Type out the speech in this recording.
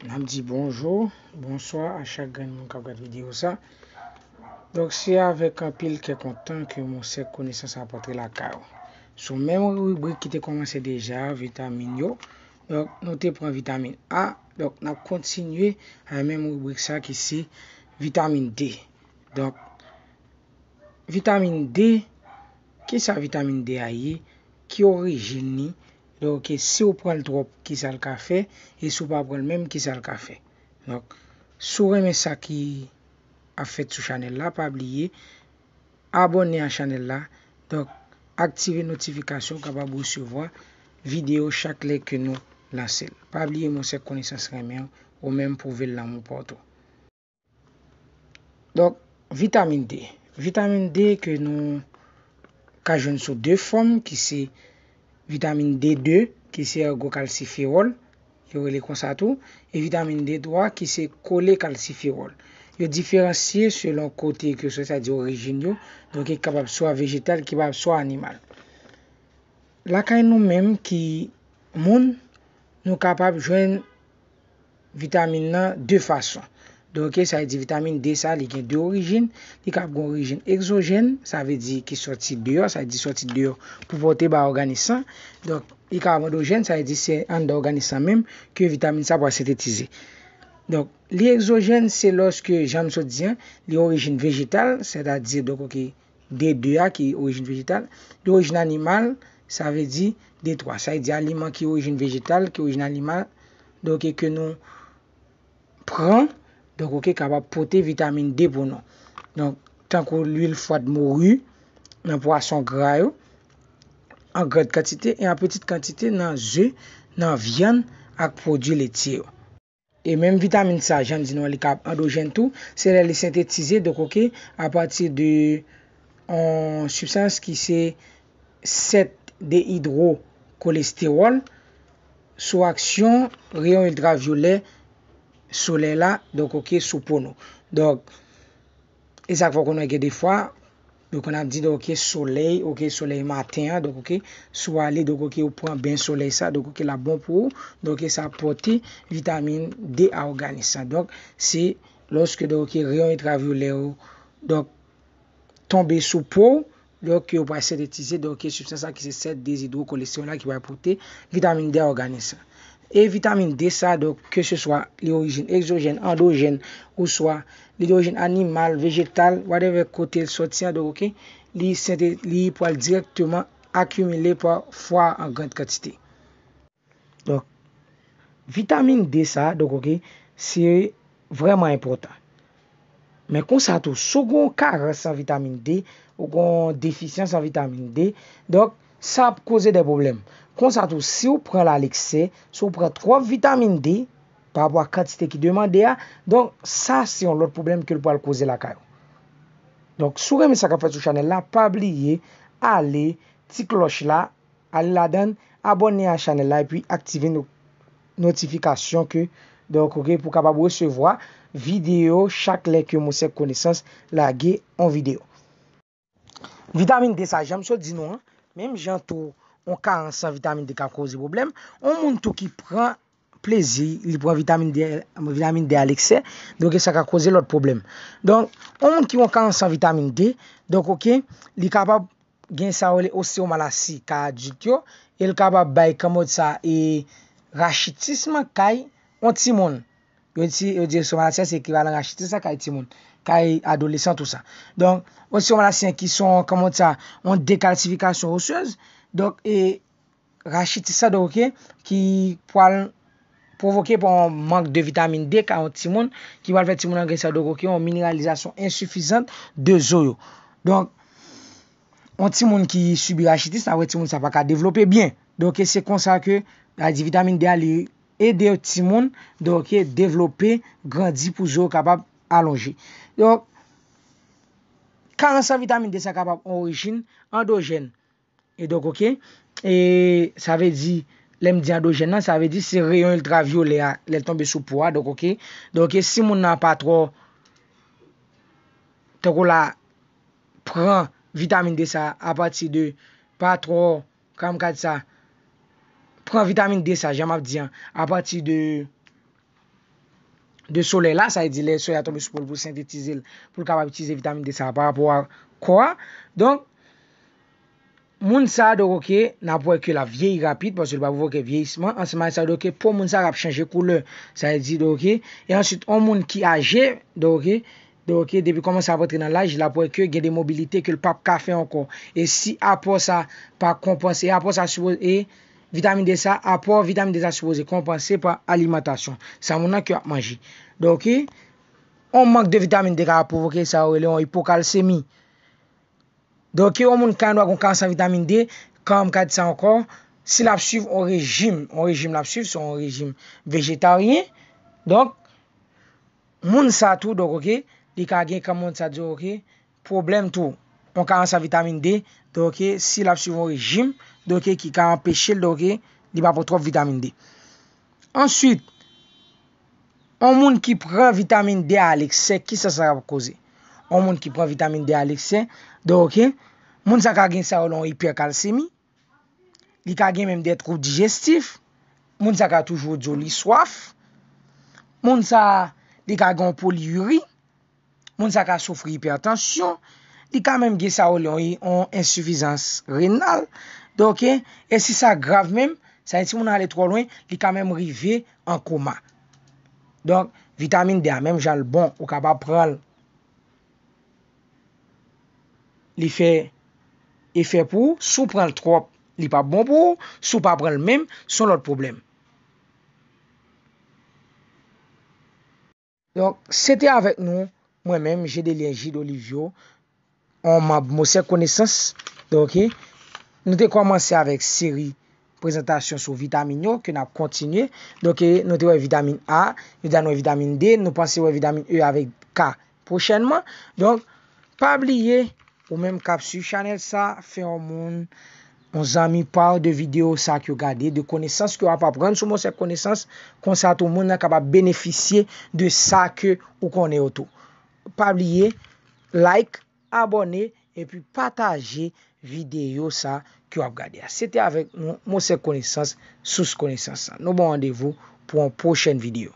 Mwen ap di bonjou, bonsoi a chak gwen mwen kap gwen video sa. Donk si avek apil ke kontan ke mwen se kone san sa apotre la karo. Sou mèmou rubrik ki te komanse deja, vitaminyo. Donk note pre vitamine A, donk nan kontinye mèmou rubrik sa ki si vitamine D. Donk. Vitamine D, ki sa vitamine D a ye, ki orijini, doke se ou pren l drop ki sa l kafe, e sou pa pren l menm ki sa l kafe. Donc, sou reme sa ki a fet sou chanel la, pa ablie, abonne an chanel la, donc, aktive notifikasyon ka pa bousi ou vwa, video chak lèk ke nou lansel. Pa ablie mwen se konisans reme an, ou menm pou vel la moun porto. Donc, vitamine D. Vitamine D ke nou ka joun sou de fom ki se vitamine D2 ki se ergokalciferol, yo rele konsato, e vitamine D3 ki se kolekalsiferol. Yo diferansye se loun kote ke sou sa di orijinyo, don ke kapap sou a vegetal, ki pap sou a animal. La kay nou men ki moun nou kapap joun vitamine nan de fason. doke sa yi di vitamine D sa li gen di origine li kap gen origine exogène sa ve di ki soti d'yo sa yi di soti d'yo pou pote ba organisan doke li kap gen origine sa yi di se an da organisan menm ki vitamine sa pou asetetize li exogène se loske jam so di li origine vegetal sa yi da di doke D2A ki origine vegetal li origine animal sa ve di D3 sa yi di aliman ki origine vegetal ki origine animal doke ke nou pran Donk ok, kaba pote vitamine D pou nou. Donk, tankou l'il fwad mou ru, nan pwa son gra yo, an gred katite, e an petite katite nan ze, nan vyan, ak pwodu leti yo. E menm vitamine sa, jan di nou, li kaba andogen tou, se lè li sintetize, donk ok, a pati de an subsans ki se 7-dehydro-kolesterol, sou aksyon reyon idraviolè kolesterol. Soley non. la, doke sou pou nou. Dok, e sak fò konon eke defwa, doke nan di doke soley, doke soley maten, doke sou ali, doke ou pran ben soley sa, doke la bon pou ou, doke sa apote vitamin D a organisa. Dok, se loske doke ryon e travyo le ou, doke tombe sou pou, doke ou pran se detize, doke sou sa sa ki se set dezidro koleksyon la ki wapote vitamin D a organisa. E vitamine D sa, ke se swa li orijen exogen, andogen, ou swa li orijen animal, vegetal, wadeve kote sou tsyan, li pou al direktman akumile pou fwa an gant katite. Vitamine D sa, se vreman impotant. Men konsato, sou kon kare san vitamine D, ou kon defisyen san vitamine D, sa pou kose de probleme. konsato si ou pren la likse, si ou pren 3 vitamine D, pa apwa katite ki demande a, donk sa se yon lout problem ke l pou al kouze la kayo. Donk sou reme sakapet sou chanel la, pa abliye, ale, ti kloch la, ale la den, abone an chanel la, epi aktive nou notifikasyon ke, donk ok, pou kapabou se vwa, video, chak lek yo moussek kounesans, la ge, an video. Vitamine D sa, jem so di nou an, menm jantou, On ka ansan vitamine D ka kouze problem. On moun tou ki pran plezi li pran vitamine D alekse. Donke sa ka kouze lot problem. Donk, on moun ki moun ka ansan vitamine D. Donk, oke, li kapab gen sa wole osi ou malasi ka adjik yo. El kapab bay kamot sa e rachitisman kay ontimoun. Yo di sou malasi se ekivalen rachitisman kay ontimoun. ka e adolescent ou sa. Don, osi ou manasyen ki son, kaman ti sa, ou dekalsifikasyon rousseuse, don, e, rachitis sa doke, ki, pou al, provoke pou an mank de vitamine D, ka ou timoun, ki walve timoun an gresa doke, ou mineralizasyon insoufizante, de zoyo. Don, ou timoun ki subi rachitis, nan wè timoun sa pa ka, devlope bien. Don, se konsa ke, la di vitamine D, a li ede ou timoun, don, se konsa ke, devlope, grandi pou zoyo, kapab, alongi. Donc, 400 vitamines de sa kapap orijine, endogène. Et donc, ok, et, sa ve di, lem di endogène nan, sa ve di, se rayon ultraviolet, lèl tombe sou po, donc, ok, donc, et si moun nan patro, te rou la, pran, vitamines de sa, a pati de, patro, kam kat sa, pran vitamines de sa, jan map di, a pati de, De sole la, sa e di le sole a tombe sou pou l pou sintetize l pou l kapap itize vitamin D sa. Par rapport a kwa? Donk, moun sa doke nan pou ekye la vieyi rapid, pwosil pa pou voke vieyisman. Anseman sa doke pou moun sa rap chanje koule, sa e di doke. E answit, an moun ki age, doke, doke, depi koman sa apotre nan la, jil apotre ke gede mobilite ke l pap kafe ankon. E si apot sa pa kompense, apot sa sou, e... Vitamine D sa apor, vitamine D sa suppose kompense pa alimantasyon. Sa moun an ki ap manji. Do ke, on mank de vitamine D ka apor, ok, sa ou ele yon hipokalsemi. Do ke, on moun kan do akon kansan vitamine D, kan moun ka di sa ankon, si la psuiv on rejim, on rejim la psuiv, son rejim vejetaryen. Do ke, moun sa tou, do ke, di ka gen kamon sa di yo, ok, problem tou. On kansan vitamine D, do ke, si la psuiv on rejim, doke ki ka empeshe l doke di ba potrop vitamine D. Ansyit, an moun ki pren vitamine D alekse, ki sa sara pou koze? An moun ki pren vitamine D alekse, doke, moun sa ka gen sa ou lon hiperkalsemi, di ka gen menm de troup digestif, moun sa ka toujou joli swaf, moun sa di ka gen poliuri, moun sa ka soufri hipertensyon, di ka menm gen sa ou lon yon insoufizans renal, Doke, e eh, si sa grav menm, sa e si moun a ale trolouen, li ka menm rive an koma. Donk, vitamine D a menm jan l bon, ou ka pa pral. Li fe, li fe pou, sou pral trol, li pa bon pou, sou pa pral menm, son l ot problem. Donk, se te avek nou, mwen menm, je de li enji de olivyo, an mou se konesans, doke, Nou te komanse avèk seri prezentasyon sou vitaminyon ke nou ap kontinye. Donke nou te wè vitamin A, nou dan wè vitamin D, nou panse wè vitamin E avèk K. Prochenman, donk, pa bliye ou mèm kapsu chanel sa, fè ou moun, moun zami par de videyo sa ki ou gade, de konesans ki ou ap ap pran, sou moun se konesans, konsa tou moun nan kapap beneficye de sa ki ou konen ou tou. Pa bliye, like, abone, E pi pataje videyo sa ki yo ap gade. Se te avek monsen konesans, sous konesans sa. Nou bon andevo pou an pochen videyo.